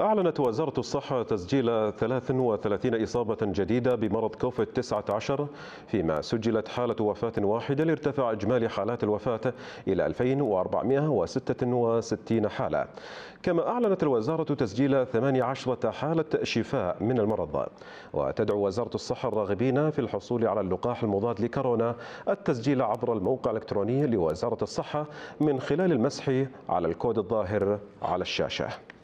أعلنت وزارة الصحة تسجيل 33 إصابة جديدة بمرض كوفيد 19 فيما سجلت حالة وفاة واحدة لارتفع إجمالي حالات الوفاة إلى 2466 حالة كما أعلنت الوزارة تسجيل 18 حالة شفاء من المرض وتدعو وزارة الصحة الراغبين في الحصول على اللقاح المضاد لكورونا التسجيل عبر الموقع الإلكتروني لوزارة الصحة من خلال المسح على الكود الظاهر على الشاشة